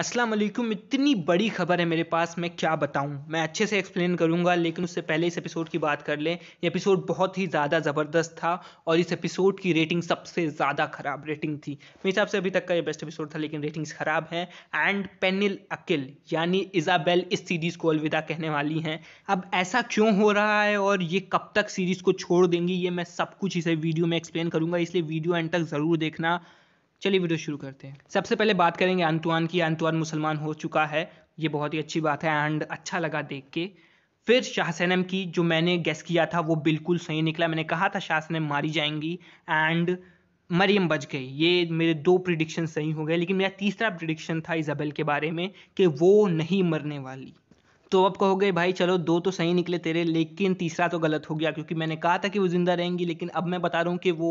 अस्सलाम वालेकुम इतनी बड़ी खबर है मेरे पास मैं क्या बताऊं मैं अच्छे से एक्सप्लेन करूंगा लेकिन उससे पहले इस एपिसोड की बात कर लें ये एपिसोड बहुत ही ज़्यादा ज़बरदस्त था और इस एपिसोड की रेटिंग सबसे ज़्यादा ख़राब रेटिंग थी मेरे हिसाब से अभी तक का ये बेस्ट एपिसोड था लेकिन रेटिंग्स ख़राब हैं एंड पेनिल अकिल यानी इजाबेल इस सीरीज़ को अलविदा कहने वाली हैं अब ऐसा क्यों हो रहा है और ये कब तक सीरीज़ को छोड़ देंगी ये मैं सब कुछ इसे वीडियो में एक्सप्लेन करूँगा इसलिए वीडियो एंड तक ज़रूर देखना चलिए वीडियो शुरू करते हैं सबसे पहले बात करेंगे अंतुआन की अंतुआन मुसलमान हो चुका है ये बहुत ही अच्छी बात है एंड अच्छा लगा देख के फिर शाहसनम की जो मैंने गेस किया था वो बिल्कुल सही निकला मैंने कहा था शाहसनम मारी जाएंगी एंड मरियम बच गई ये मेरे दो प्रिडिक्शन सही हो गए लेकिन मेरा तीसरा प्रिडिक्शन था इजाबेल के बारे में कि वो नहीं मरने वाली तो अब कहोगे भाई चलो दो तो सही निकले तेरे लेकिन तीसरा तो गलत हो गया क्योंकि मैंने कहा था कि वो ज़िंदा रहेंगी लेकिन अब मैं बता रहा हूँ कि वो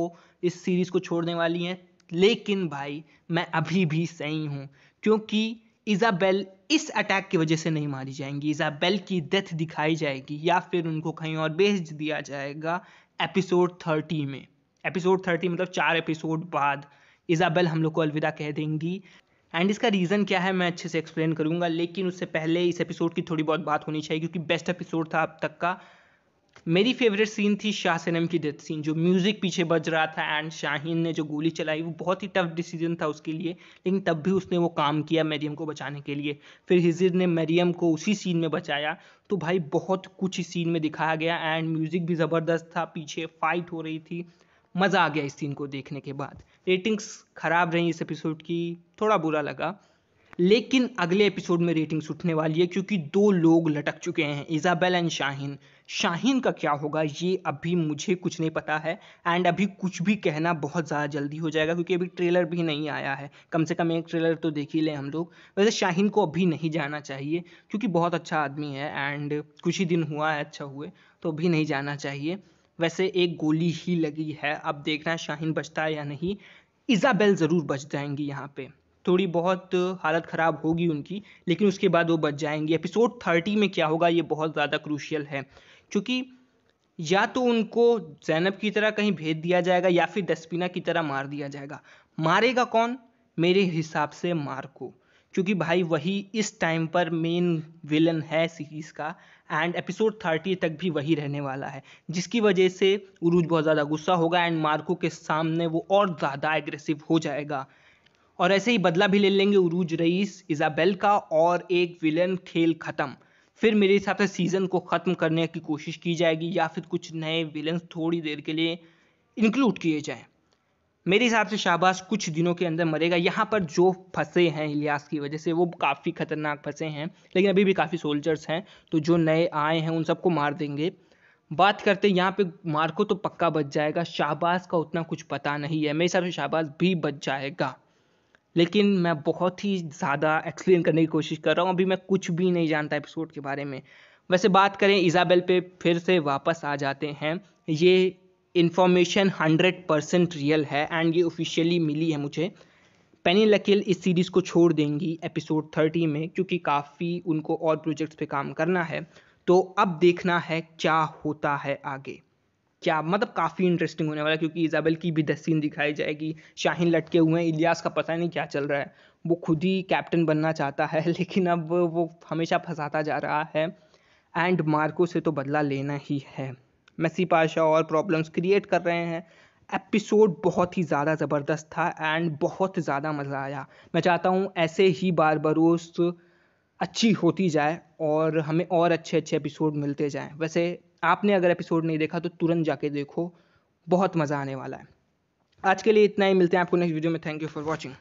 इस सीरीज़ को छोड़ने वाली हैं लेकिन भाई मैं अभी भी सही हूँ क्योंकि इजाबेल इस अटैक की वजह से नहीं मारी जाएंगी इजाबेल की डेथ दिखाई जाएगी या फिर उनको कहीं और भेज दिया जाएगा एपिसोड थर्टी में एपिसोड थर्टी मतलब चार एपिसोड बाद इजाबेल हम लोग को अलविदा कह देंगी एंड इसका रीज़न क्या है मैं अच्छे से एक्सप्लेन करूंगा लेकिन उससे पहले इस एपिसोड की थोड़ी बहुत बात होनी चाहिए क्योंकि बेस्ट एपिसोड था अब तक का मेरी फेवरेट सीन थी शाह सनम की डेथ सीन जो म्यूज़िक पीछे बज रहा था एंड शाहीन ने जो गोली चलाई वो बहुत ही टफ डिसीजन था उसके लिए लेकिन तब भी उसने वो काम किया मैरियम को बचाने के लिए फिर हिजिर ने मैरियम को उसी सीन में बचाया तो भाई बहुत कुछ इस सीन में दिखाया गया एंड म्यूज़िक भी ज़बरदस्त था पीछे फाइट हो रही थी मज़ा आ गया इस सीन को देखने के बाद रेटिंग्स ख़राब रही इस एपिसोड की थोड़ा बुरा लगा लेकिन अगले एपिसोड में रेटिंग्स उठने वाली है क्योंकि दो लोग लटक चुके हैं इजाबेल एंड शाहिन शाहिन का क्या होगा ये अभी मुझे कुछ नहीं पता है एंड अभी कुछ भी कहना बहुत ज़्यादा जल्दी हो जाएगा क्योंकि अभी ट्रेलर भी नहीं आया है कम से कम एक ट्रेलर तो देख ही लें हम लोग वैसे शाहिन को अभी नहीं जाना चाहिए क्योंकि बहुत अच्छा आदमी है एंड कुछ ही दिन हुआ है अच्छा हुए तो अभी नहीं जाना चाहिए वैसे एक गोली ही लगी है अब देखना शाहिन बचता है या नहीं इजाबेल ज़रूर बच जाएंगी यहाँ पर थोड़ी बहुत हालत ख़राब होगी उनकी लेकिन उसके बाद वो बच जाएंगे एपिसोड थर्टी में क्या होगा ये बहुत ज़्यादा क्रूशियल है क्योंकि या तो उनको जैनब की तरह कहीं भेज दिया जाएगा या फिर डस्पिना की तरह मार दिया जाएगा मारेगा कौन मेरे हिसाब से मार्को क्योंकि भाई वही इस टाइम पर मेन विलन है सीरीज़ का एंड एपिसोड थर्टी तक भी वही रहने वाला है जिसकी वजह से उरूज बहुत ज़्यादा गुस्सा होगा एंड मार्को के सामने वो और ज़्यादा एग्रेसिव हो जाएगा और ऐसे ही बदला भी ले लेंगे उरूज रईस इजाबेल का और एक विलन खेल ख़त्म फिर मेरे हिसाब से सीज़न को ख़त्म करने की कोशिश की जाएगी या फिर कुछ नए विलन थोड़ी देर के लिए इंक्लूड किए जाएँ मेरे हिसाब से शाहबाज कुछ दिनों के अंदर मरेगा यहाँ पर जो फंसे हैं इलियास की वजह से वो काफ़ी ख़तरनाक फंसे हैं लेकिन अभी भी काफ़ी सोल्जर्स हैं तो जो नए आए हैं उन सबको मार देंगे बात करते यहाँ पे मार्को तो पक्का बच जाएगा शाहबाज का उतना कुछ पता नहीं है मेरे हिसाब से शाहबाज भी बच जाएगा लेकिन मैं बहुत ही ज़्यादा एक्सप्लेन करने की कोशिश कर रहा हूँ अभी मैं कुछ भी नहीं जानता एपिसोड के बारे में वैसे बात करें इजाबेल पे फिर से वापस आ जाते हैं ये इन्फॉर्मेशन हंड्रेड परसेंट रियल है एंड ये ऑफिशियली मिली है मुझे पेनी लकील इस सीरीज़ को छोड़ देंगी एपिसोड थर्टी में क्योंकि काफ़ी उनको और प्रोजेक्ट्स पे काम करना है तो अब देखना है क्या होता है आगे क्या मतलब काफ़ी इंटरेस्टिंग होने वाला है क्योंकि इजाबेल की भी दस्तीन दिखाई जाएगी शाहीन लटके हुए हैं इलियास का पता नहीं क्या चल रहा है वो खुद ही कैप्टन बनना चाहता है लेकिन अब वो हमेशा फंसाता जा रहा है एंड मार्को से तो बदला लेना ही है मेसी पाशा और प्रॉब्लम्स क्रिएट कर रहे हैं एपिसोड बहुत ही ज़्यादा ज़बरदस्त था एंड बहुत ज़्यादा मज़ा आया मैं चाहता हूँ ऐसे ही बार बरोस अच्छी होती जाए और हमें और अच्छे अच्छे एपिसोड मिलते जाएं वैसे आपने अगर एपिसोड नहीं देखा तो तुरंत जाके देखो बहुत मज़ा आने वाला है आज के लिए इतना ही मिलते हैं आपको नेक्स्ट वीडियो में थैंक यू फॉर वॉचिंग